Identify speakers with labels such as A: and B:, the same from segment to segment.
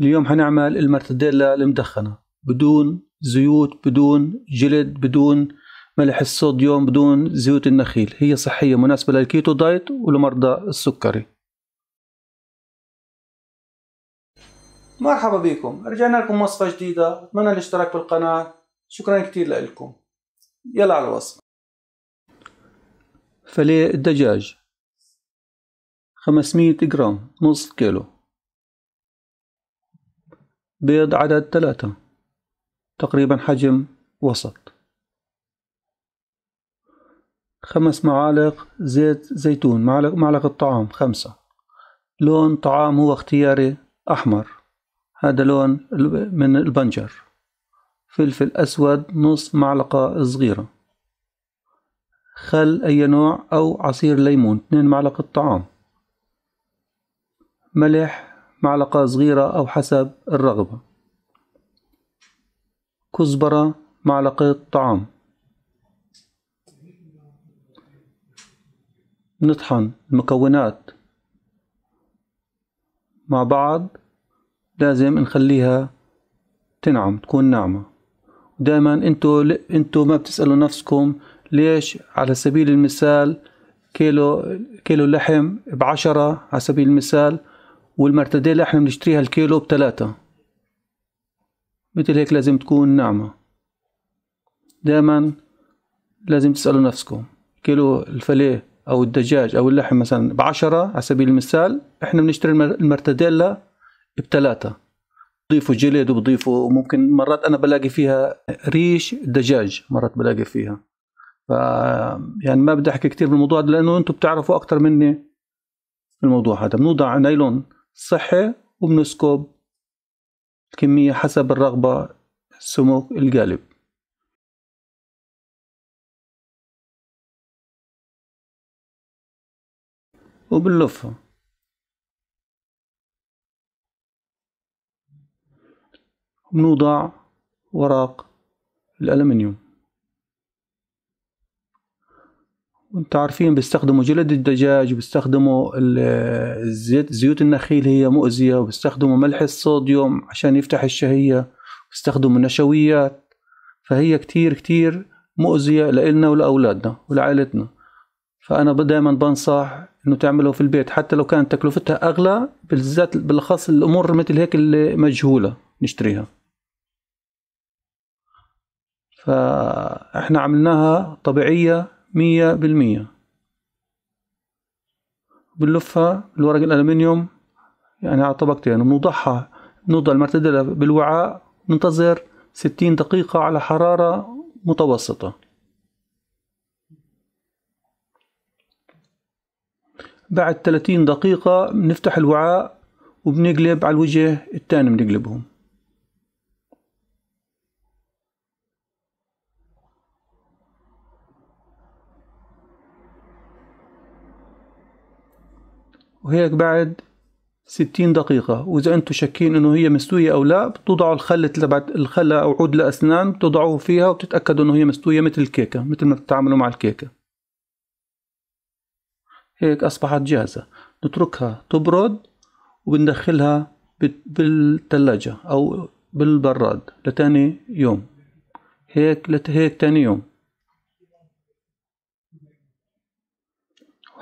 A: اليوم حنعمل المرتديلا المدخنة بدون زيوت بدون جلد بدون ملح الصوديوم بدون زيوت النخيل هي صحية مناسبة للكيتو دايت ولمرضى السكري مرحبا بكم رجعنا لكم وصفة جديدة أتمنى الاشتراك بالقناة شكرا كتير لكم يلا على الوصفة فليه الدجاج 500 جرام نص كيلو بيض عدد ثلاثة تقريبا حجم وسط خمس معالق زيت زيتون معلق معلقة طعام خمسة لون طعام هو اختياري أحمر هذا لون من البنجر فلفل أسود نص معلقة صغيرة خل أي نوع أو عصير ليمون اثنين معلقة طعام ملح معلقة صغيرة أو حسب الرغبة كزبرة معلقة طعام نطحن المكونات مع بعض لازم نخليها تنعم تكون ناعمة دائما انتو انتو ما بتسألوا نفسكم ليش على سبيل المثال كيلو كيلو لحم بعشرة على سبيل المثال والمرتديلا احنا بنشتريها الكيلو بتلاتة مثل هيك لازم تكون ناعمة دائما لازم تسألوا نفسكم كيلو الفليه أو الدجاج أو اللحم مثلا بعشرة على سبيل المثال احنا بنشتري المرتديلا بتلاتة بضيفوا جلد وبضيفوا ممكن مرات أنا بلاقي فيها ريش دجاج مرات بلاقي فيها ف يعني ما بدي أحكي كثير بالموضوع لأنه أنتم بتعرفوا أكثر مني الموضوع هذا بنوضع نايلون صحي وبنسكب الكمية حسب الرغبة سموك القلب وبنلفها بنوضع وراق الألمنيوم وانتم عارفين بيستخدموا جلد الدجاج وبيستخدموا الزيت زيوت النخيل هي مؤذية وبيستخدموا ملح الصوديوم عشان يفتح الشهية بيستخدموا نشويات فهي كتير كتير مؤذية لإلنا ولأولادنا ولعائلتنا فأنا دائما بنصح إنه تعمله في البيت حتى لو كانت تكلفتها أغلى بالذات بالأخص الأمور مثل هيك اللي مجهولة نشتريها فإحنا عملناها طبيعية مية بالمية بنلفها بالورق الألمنيوم يعني على طبقتين وبنوضعها بنوضع المرتدلة بالوعاء ننتظر ستين دقيقة على حرارة متوسطة بعد تلاتين دقيقة بنفتح الوعاء وبنقلب على الوجه الثاني بنقلبهم وهيك بعد ستين دقيقة وإذا أنتم شاكين إنه هي مستوية أو لا بتوضعوا الخلة تبعت الخلة أو عود الأسنان بتوضعوه فيها وبتتأكدوا إنه هي مستوية مثل الكيكة مثل ما بتتعاملوا مع الكيكة هيك أصبحت جاهزة نتركها تبرد وبندخلها بالثلاجة أو بالبراد لتاني يوم هيك لت هيك تاني يوم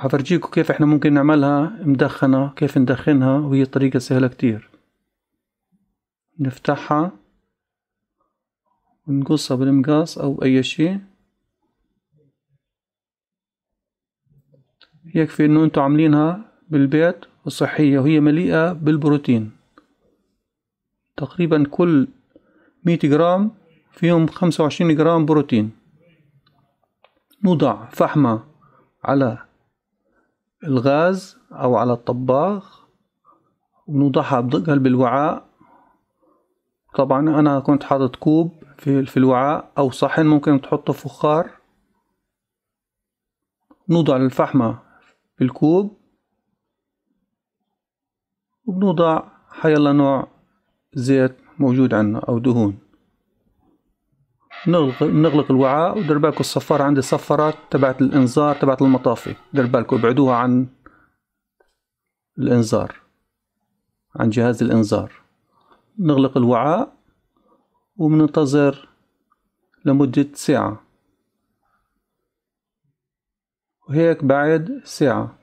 A: حفرجيكم كيف احنا ممكن نعملها مدخنة كيف ندخنها وهي طريقة سهلة كتير نفتحها ونقصها بالمقاص او اي شيء يكفي انه انتم عاملينها بالبيت وصحية وهي مليئة بالبروتين تقريبا كل مية جرام فيهم خمسة وعشرين جرام بروتين نوضع فحمة على الغاز أو على الطباخ ونوضعها بقلب الوعاء طبعا أنا كنت حاطط كوب في, في الوعاء أو صحن ممكن تحطه فخار نوضع الفحمة في الكوب وبنوضع حيلا نوع زيت موجود عندنا أو دهون نغلق نغلق الوعاء ودير بالكم الصفارة عندي صفارات تبعت الإنذار تبعت المطافي دير بالكم ابعدوها عن الإنذار عن جهاز الإنذار نغلق الوعاء ومننتظر لمدة ساعة وهيك بعد ساعة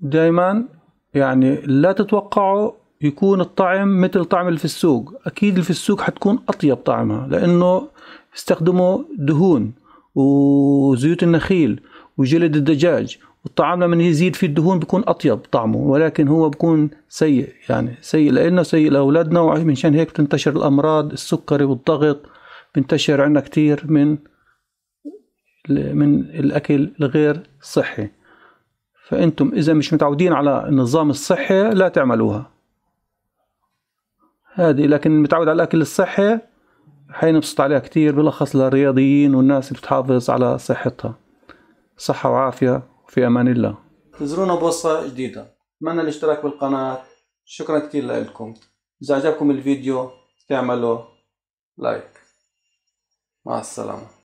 A: دايما يعني لا تتوقعوا يكون الطعم مثل طعم اللي في السوق اكيد اللي في السوق حتكون اطيب طعمها لانه استخدموا دهون وزيوت النخيل وجلد الدجاج والطعام لما يزيد فيه الدهون بيكون اطيب طعمه ولكن هو بيكون سيء يعني سيء لنا سيء لاولادنا ومنشان هيك بتنتشر الامراض السكري والضغط بنتشر عندنا كتير من من الاكل الغير صحي فانتم اذا مش متعودين على النظام الصحي لا تعملوها هذه لكن متعود على الاكل الصحي حينبسط عليها كثير بالاخص للرياضيين والناس اللي بتحافظ على صحتها صحة وعافية وفي امان الله تزورونا بوصة جديدة اتمنى الاشتراك بالقناة شكرا كثير لكم اذا عجبكم الفيديو تعملوا لايك مع السلامة